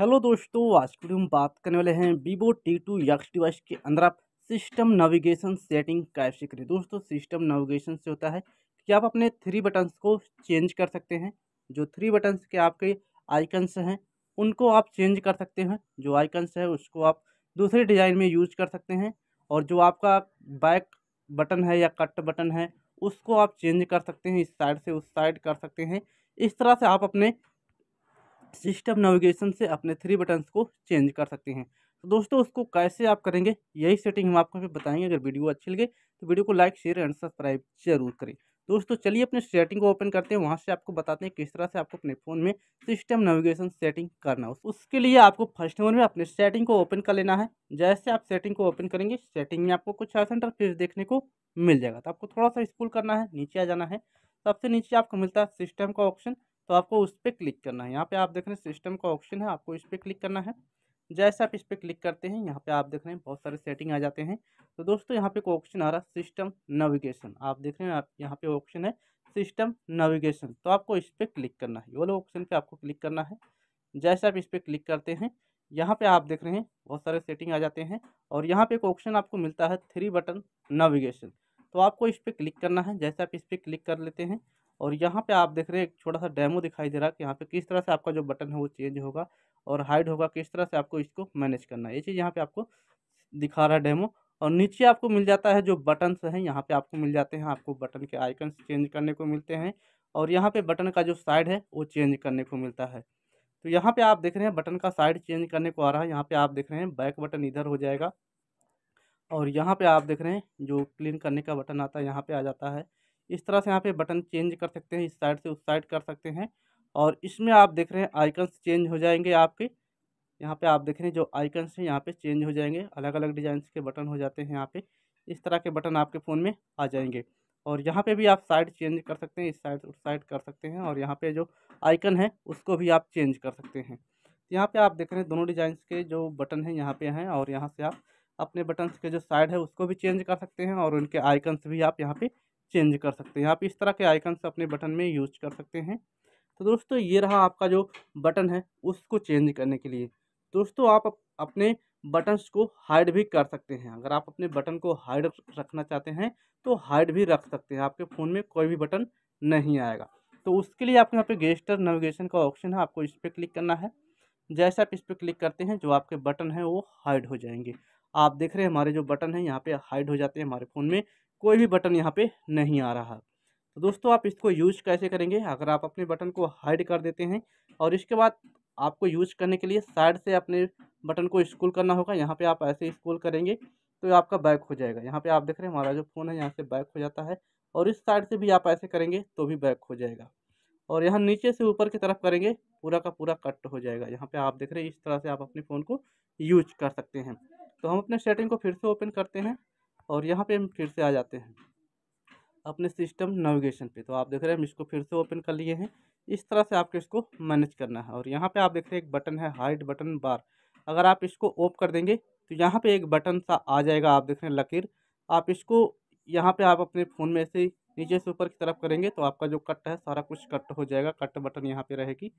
hello दोस्तों आज के हम बात करने वाले हैं Vivo T two x device के अंदर आप सिस्टम नेविगेशन सेटिंग कैसे करें दोस्तों सिस्टम नेविगेशन से होता है कि आप अपने थ्री बटन्स को चेंज कर सकते हैं जो थ्री बटन्स के आपके आइकन्स हैं उनको आप चेंज कर सकते हैं जो आइकन्स है उसको आप दूसरे डिज़ाइन में यूज कर सकते हैं और जो आपका बैक बटन है या कट बटन है उसको आप चेंज कर सकते हैं इस साइड से उस साइड कर सकते हैं इस तरह से आप अपने सिस्टम नेविगेशन से अपने थ्री बटन्स को चेंज कर सकते हैं तो दोस्तों उसको कैसे आप करेंगे यही सेटिंग हम आपको बताएंगे अगर वीडियो अच्छी लगे तो वीडियो को लाइक शेयर एंड सब्सक्राइब जरूर करें दोस्तों चलिए अपने सेटिंग को ओपन करते हैं वहाँ से आपको बताते हैं किस तरह से आपको अपने फ़ोन में सिस्टम नेविगेशन सेटिंग करना है उसके लिए आपको फर्स्ट नंबर में अपने सेटिंग को ओपन कर लेना है जैसे आप सेटिंग को ओपन करेंगे सेटिंग में आपको कुछ आसन इंटरफेस देखने को मिल जाएगा तो आपको थोड़ा सा स्कूल करना है नीचे आ जाना है सबसे नीचे आपको मिलता है सिस्टम का ऑप्शन तो आपको उस पर क्लिक करना है यहाँ पे आप देख रहे हैं सिस्टम का ऑप्शन है आपको इस पर क्लिक करना है जैसे आप इस पर क्लिक करते हैं यहाँ पे आप देख रहे हैं बहुत सारे सेटिंग आ जाते हैं तो दोस्तों यहाँ पे ऑप्शन आ रहा है सिस्टम नेविगेशन आप देख रहे हैं आप यहाँ पे ऑप्शन है सिस्टम नेविगेशन तो आपको इस पर क्लिक करना है ये वाले ऑप्शन पर आपको क्लिक करना है जैसे आप इस पर क्लिक करते हैं यहाँ पर आप देख रहे हैं बहुत सारे सेटिंग आ जाते हैं और यहाँ पर एक ऑप्शन आपको मिलता है थ्री बटन नेविगेशन तो आपको इस पर क्लिक करना है जैसे आप इस पर क्लिक कर लेते हैं और यहाँ पे आप देख रहे हैं एक छोटा सा डेमो दिखाई दे रहा है कि यहाँ पे किस तरह से आपका जो बटन है वो चेंज होगा और हाइड होगा किस तरह से आपको इसको मैनेज करना है ये चीज़ यहाँ पे आपको दिखा रहा है डेमो और नीचे आपको मिल जाता है जो बटन्स हैं यहाँ पे आपको मिल जाते हैं आपको बटन के आइकन्स चेंज करने को मिलते हैं और यहाँ पर बटन का जो साइड है वो चेंज करने को मिलता है तो यहाँ पर आप देख रहे हैं बटन का साइड चेंज करने को आ रहा है यहाँ पर आप देख रहे हैं बैक बटन इधर हो जाएगा और यहाँ पर आप देख रहे हैं जो क्लीन करने का बटन आता है यहाँ पर आ जाता है इस तरह से यहाँ पे बटन चेंज कर सकते हैं इस साइड से उस साइड कर सकते हैं और इसमें आप देख रहे हैं आइकन्स चेंज हो जाएंगे आपके यहाँ पे आप देख रहे हैं जो आइकन्स हैं यहाँ पे चेंज हो जाएंगे अलग अलग डिज़ाइन के बटन हो जाते हैं यहाँ पे इस तरह के बटन आपके फ़ोन में आ जाएंगे और यहाँ पे भी आप साइड चेंज कर सकते हैं इस साइड उस साइड कर सकते हैं और यहाँ पे जो आइकन है उसको भी आप चेंज कर सकते हैं तो यहाँ पे आप देख रहे हैं दोनों डिज़ाइन के जो बटन हैं यहाँ पे हैं और यहाँ से आप अपने बटन्स के जो साइड है उसको भी चेंज कर सकते हैं और उनके आइकन्स भी आप यहाँ पे चेंज कर सकते हैं आप इस तरह के आइकन से अपने बटन में यूज कर सकते हैं तो दोस्तों ये रहा आपका जो बटन है उसको चेंज करने के लिए दोस्तों आप अपने बटन्स को हाइड भी कर सकते हैं अगर आप अपने बटन को हाइड रखना चाहते हैं तो हाइड भी रख सकते हैं आपके फ़ोन में कोई भी बटन नहीं आएगा तो उसके लिए आपके यहाँ पे गेस्टर नेविगेशन का ऑप्शन है आपको इस पर क्लिक करना है जैसे आप इस पर क्लिक करते हैं जो आपके बटन हैं वो हाइड हो जाएंगे आप देख रहे हैं हमारे जो बटन हैं यहाँ पर हाइड हो जाते हैं हमारे फ़ोन में कोई भी बटन यहाँ पे नहीं आ रहा तो दोस्तों आप इसको यूज कैसे करेंगे अगर आप अपने बटन को हाइड कर देते हैं और इसके बाद आपको यूज करने के लिए साइड से अपने बटन को स्कूल करना होगा यहाँ पे आप ऐसे स्कूल करेंगे तो आपका बैक हो जाएगा यहाँ पे आप देख रहे हैं हमारा जो फ़ोन है यहाँ से बैक हो जाता है और इस साइड से भी आप ऐसे करेंगे तो भी बैक हो जाएगा और यहाँ नीचे से ऊपर की तरफ करेंगे पूरा का पूरा कट हो जाएगा यहाँ पे आप देख रहे हैं इस तरह से आप अपने फ़ोन को यूज कर सकते हैं तो हम अपने सेटिंग को फिर से ओपन करते हैं और यहाँ पे हम फिर से आ जाते हैं अपने सिस्टम नेविगेशन पे तो आप देख रहे हैं हम इसको फिर से ओपन कर लिए हैं इस तरह से आपको इसको मैनेज करना है और यहाँ पे आप देख रहे हैं एक बटन है हाइट बटन बार अगर आप इसको ओप कर देंगे तो यहाँ पे एक बटन सा आ जाएगा आप देख रहे हैं लकीर आप इसको यहाँ पे आप अपने फ़ोन में से नीचे से ऊपर की तरफ करेंगे तो आपका जो कट है सारा कुछ कट हो जाएगा कट बटन यहाँ पे रहेगी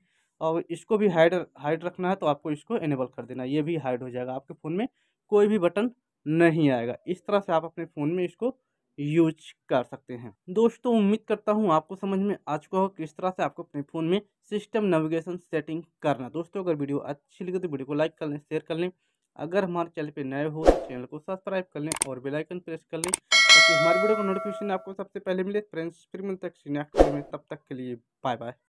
और इसको भी हाइड हाइड रखना है तो आपको इसको इनेबल कर देना ये भी हाइड हो जाएगा आपके फ़ोन में कोई भी बटन नहीं आएगा इस तरह से आप अपने फ़ोन में इसको यूज कर सकते हैं दोस्तों उम्मीद करता हूँ आपको समझ में आ चुका हो किस तरह से आपको अपने फ़ोन में सिस्टम नेविगेशन सेटिंग करना दोस्तों अगर वीडियो अच्छी लगे तो वीडियो को लाइक कर लें शेयर कर लें अगर हमारे चैनल पर नए हो तो चैनल को सब्सक्राइब कर लें और बेलाइकन प्रेस कर लें ताकि हमारे वीडियो का नोटिफिकेशन आपको सबसे पहले मिले फ्रेंड्स फिर मिलते हैं नेक्स्ट वीडियो में तब तक के लिए बाय बाय